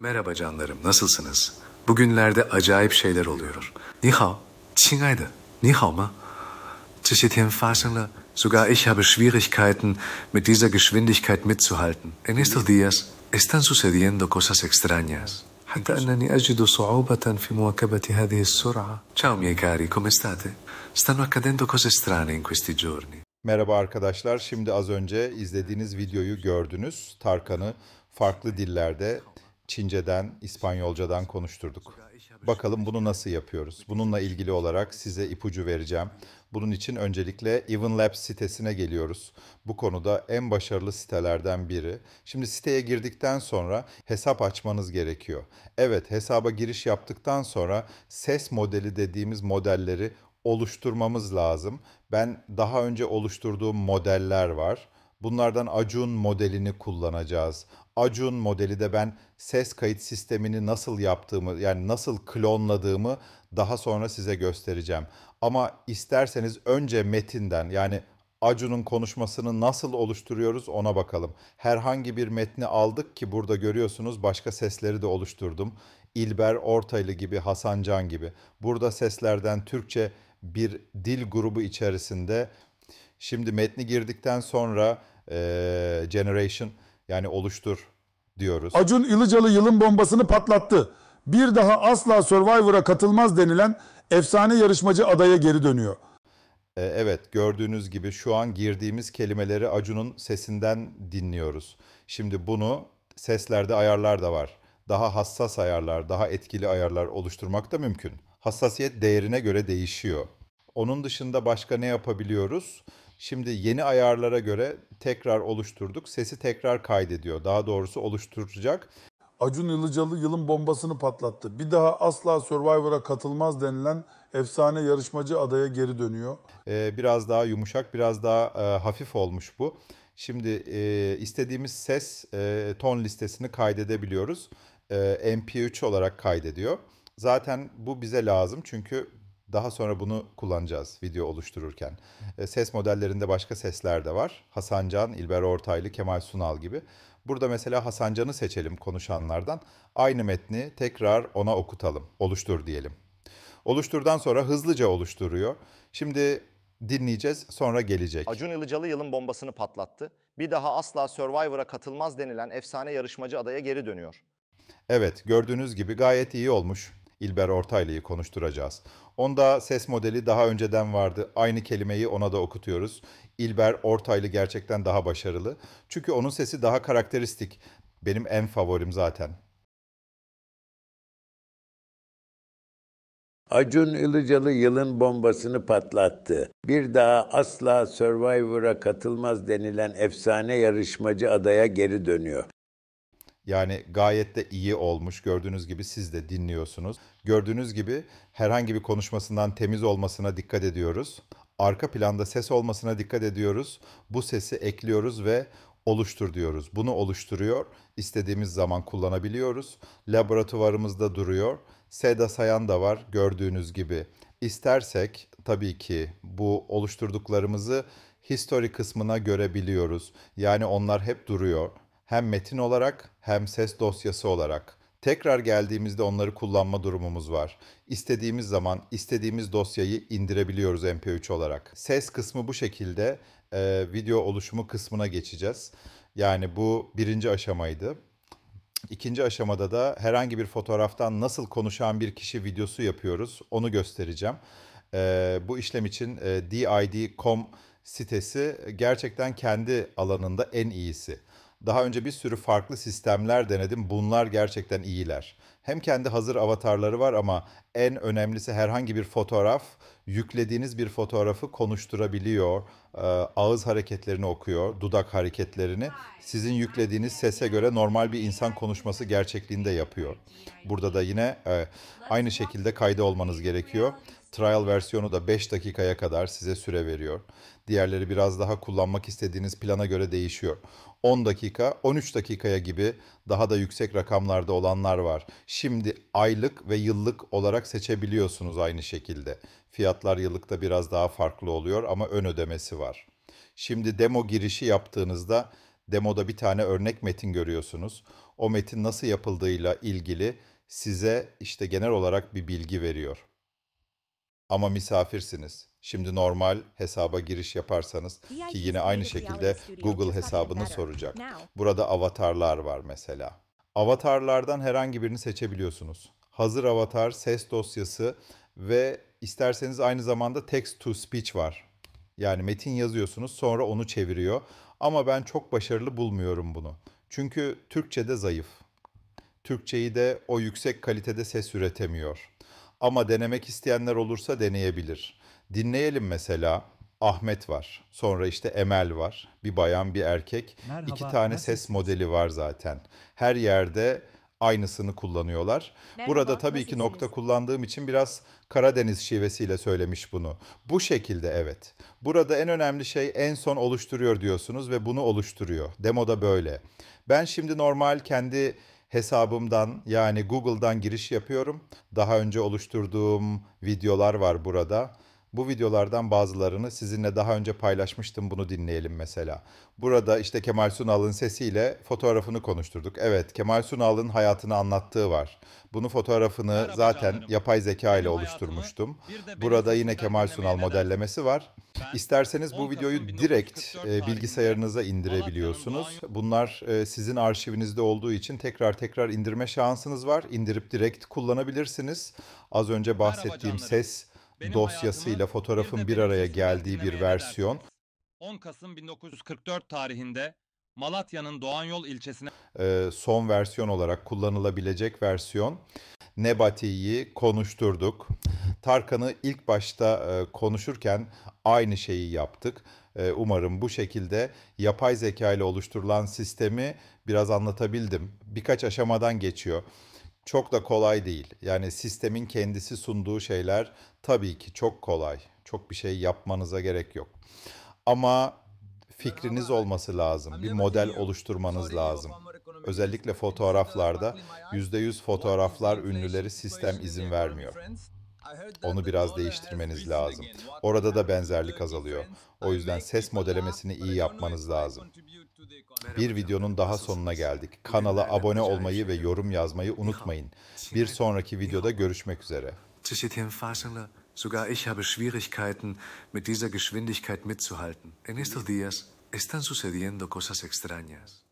Merhaba canlarım, nasılsınız? Bugünlerde acayip şeyler oluyor. Ni sogar ich habe Schwierigkeiten, mit dieser Geschwindigkeit mitzuhalten. En estos días están sucediendo cosas extrañas. حتى أنني أجد صعوبة في مواكبة هذه السرعة. Ciao miei cari, come state? Stanno accadendo cose strane in questi giorni. Merhaba arkadaşlar. Şimdi az önce izlediğiniz videoyu gördünüz. Tarkan'ı farklı dillerde Çince'den, İspanyolcadan konuşturduk. Bakalım bunu nasıl yapıyoruz? Bununla ilgili olarak size ipucu vereceğim. Bunun için öncelikle Even Labs sitesine geliyoruz. Bu konuda en başarılı sitelerden biri. Şimdi siteye girdikten sonra hesap açmanız gerekiyor. Evet, hesaba giriş yaptıktan sonra ses modeli dediğimiz modelleri oluşturmamız lazım. Ben daha önce oluşturduğum modeller var. Bunlardan Acun modelini kullanacağız. Acun modeli de ben ses kayıt sistemini nasıl yaptığımı yani nasıl klonladığımı daha sonra size göstereceğim. Ama isterseniz önce metinden yani Acun'un konuşmasını nasıl oluşturuyoruz ona bakalım. Herhangi bir metni aldık ki burada görüyorsunuz başka sesleri de oluşturdum. İlber Ortaylı gibi, Hasan Can gibi. Burada seslerden Türkçe bir dil grubu içerisinde Şimdi metni girdikten sonra e, generation yani oluştur diyoruz. Acun Ilıcalı yılın bombasını patlattı. Bir daha asla Survivor'a katılmaz denilen efsane yarışmacı adaya geri dönüyor. E, evet gördüğünüz gibi şu an girdiğimiz kelimeleri Acun'un sesinden dinliyoruz. Şimdi bunu seslerde ayarlar da var. Daha hassas ayarlar, daha etkili ayarlar oluşturmak da mümkün. Hassasiyet değerine göre değişiyor. Onun dışında başka ne yapabiliyoruz? Şimdi yeni ayarlara göre tekrar oluşturduk. Sesi tekrar kaydediyor. Daha doğrusu oluşturacak. Acun Ilıcalı yılın bombasını patlattı. Bir daha asla Survivor'a katılmaz denilen efsane yarışmacı adaya geri dönüyor. Ee, biraz daha yumuşak, biraz daha e, hafif olmuş bu. Şimdi e, istediğimiz ses e, ton listesini kaydedebiliyoruz. E, MP3 olarak kaydediyor. Zaten bu bize lazım çünkü daha sonra bunu kullanacağız video oluştururken. E, ses modellerinde başka sesler de var. Hasan Can, İlber Ortaylı, Kemal Sunal gibi. Burada mesela Hasan Can'ı seçelim konuşanlardan. Aynı metni tekrar ona okutalım. Oluştur diyelim. Oluşturdan sonra hızlıca oluşturuyor. Şimdi dinleyeceğiz sonra gelecek. Acun Ilıcalı yılın bombasını patlattı. Bir daha asla Survivor'a katılmaz denilen efsane yarışmacı adaya geri dönüyor. Evet gördüğünüz gibi gayet iyi olmuş. İlber Ortaylı'yı konuşturacağız. Onda ses modeli daha önceden vardı. Aynı kelimeyi ona da okutuyoruz. İlber Ortaylı gerçekten daha başarılı. Çünkü onun sesi daha karakteristik. Benim en favorim zaten. Acun Ilıcalı yılın bombasını patlattı. Bir daha asla Survivor'a katılmaz denilen efsane yarışmacı adaya geri dönüyor. Yani gayet de iyi olmuş. Gördüğünüz gibi siz de dinliyorsunuz. Gördüğünüz gibi herhangi bir konuşmasından temiz olmasına dikkat ediyoruz. Arka planda ses olmasına dikkat ediyoruz. Bu sesi ekliyoruz ve oluştur diyoruz. Bunu oluşturuyor. İstediğimiz zaman kullanabiliyoruz. Laboratuvarımızda duruyor. Seda Sayan da var gördüğünüz gibi. İstersek tabii ki bu oluşturduklarımızı history kısmına görebiliyoruz. Yani onlar hep duruyor hem metin olarak hem ses dosyası olarak. Tekrar geldiğimizde onları kullanma durumumuz var. İstediğimiz zaman istediğimiz dosyayı indirebiliyoruz MP3 olarak. Ses kısmı bu şekilde e, video oluşumu kısmına geçeceğiz. Yani bu birinci aşamaydı. İkinci aşamada da herhangi bir fotoğraftan nasıl konuşan bir kişi videosu yapıyoruz. Onu göstereceğim. E, bu işlem için e, did.com sitesi gerçekten kendi alanında en iyisi. Daha önce bir sürü farklı sistemler denedim. Bunlar gerçekten iyiler. Hem kendi hazır avatarları var ama en önemlisi herhangi bir fotoğraf, yüklediğiniz bir fotoğrafı konuşturabiliyor, e, ağız hareketlerini okuyor, dudak hareketlerini. Sizin yüklediğiniz sese göre normal bir insan konuşması gerçekliğinde yapıyor. Burada da yine e, aynı şekilde kayda olmanız gerekiyor. Trial versiyonu da 5 dakikaya kadar size süre veriyor. Diğerleri biraz daha kullanmak istediğiniz plana göre değişiyor. 10 dakika, 13 dakikaya gibi daha da yüksek rakamlarda olanlar var. Şimdi aylık ve yıllık olarak seçebiliyorsunuz aynı şekilde. Fiyatlar yıllıkta biraz daha farklı oluyor ama ön ödemesi var. Şimdi demo girişi yaptığınızda demoda bir tane örnek metin görüyorsunuz. O metin nasıl yapıldığıyla ilgili size işte genel olarak bir bilgi veriyor. Ama misafirsiniz. Şimdi normal hesaba giriş yaparsanız ki yine aynı şekilde Google hesabını soracak. Burada avatarlar var mesela. Avatarlardan herhangi birini seçebiliyorsunuz. Hazır avatar, ses dosyası ve isterseniz aynı zamanda text to speech var. Yani metin yazıyorsunuz sonra onu çeviriyor. Ama ben çok başarılı bulmuyorum bunu. Çünkü Türkçe'de zayıf. Türkçeyi de o yüksek kalitede ses üretemiyor. Ama denemek isteyenler olursa deneyebilir. Dinleyelim mesela. Ahmet var. Sonra işte Emel var. Bir bayan, bir erkek. Merhaba, İki tane ses modeli var zaten. Her yerde aynısını kullanıyorlar. Merhaba, Burada tabii ki nokta kullandığım için biraz Karadeniz şivesiyle söylemiş bunu. Bu şekilde evet. Burada en önemli şey en son oluşturuyor diyorsunuz ve bunu oluşturuyor. Demoda böyle. Ben şimdi normal kendi hesabımdan yani Google'dan giriş yapıyorum. Daha önce oluşturduğum videolar var burada. Bu videolardan bazılarını sizinle daha önce paylaşmıştım bunu dinleyelim mesela. Burada işte Kemal Sunal'ın sesiyle fotoğrafını konuşturduk. Evet Kemal Sunal'ın hayatını anlattığı var. Bunu fotoğrafını Merhaba zaten canlarım. yapay zeka ile oluşturmuştum. Burada yine Kemal Sunal modellemesi var. İsterseniz bu videoyu direkt e, bilgisayarınıza indirebiliyorsunuz. Bunlar e, sizin arşivinizde olduğu için tekrar tekrar indirme şansınız var. İndirip direkt kullanabilirsiniz. Az önce bahsettiğim ses dosyasıyla fotoğrafın bir araya geldiği bir versiyon 10 Kasım 1944 tarihinde Malatya'nın Doğanyol ilçesine son versiyon olarak kullanılabilecek versiyon Nebati'yi konuşturduk. Tarkan'ı ilk başta konuşurken aynı şeyi yaptık. umarım bu şekilde yapay zeka ile oluşturulan sistemi biraz anlatabildim. Birkaç aşamadan geçiyor çok da kolay değil. Yani sistemin kendisi sunduğu şeyler tabii ki çok kolay. Çok bir şey yapmanıza gerek yok. Ama fikriniz olması lazım. Bir model oluşturmanız lazım. Özellikle fotoğraflarda %100 fotoğraflar ünlüleri sistem izin vermiyor. Onu biraz değiştirmeniz lazım. Orada da benzerlik azalıyor. O yüzden ses modelemesini iyi yapmanız lazım. Bir videonun daha sonuna geldik. Kanala abone olmayı ve yorum yazmayı unutmayın. Bir sonraki videoda görüşmek üzere. Sogar ich habe Schwierigkeiten, mit dieser Geschwindigkeit mitzuhalten. En estos días están sucediendo cosas extrañas.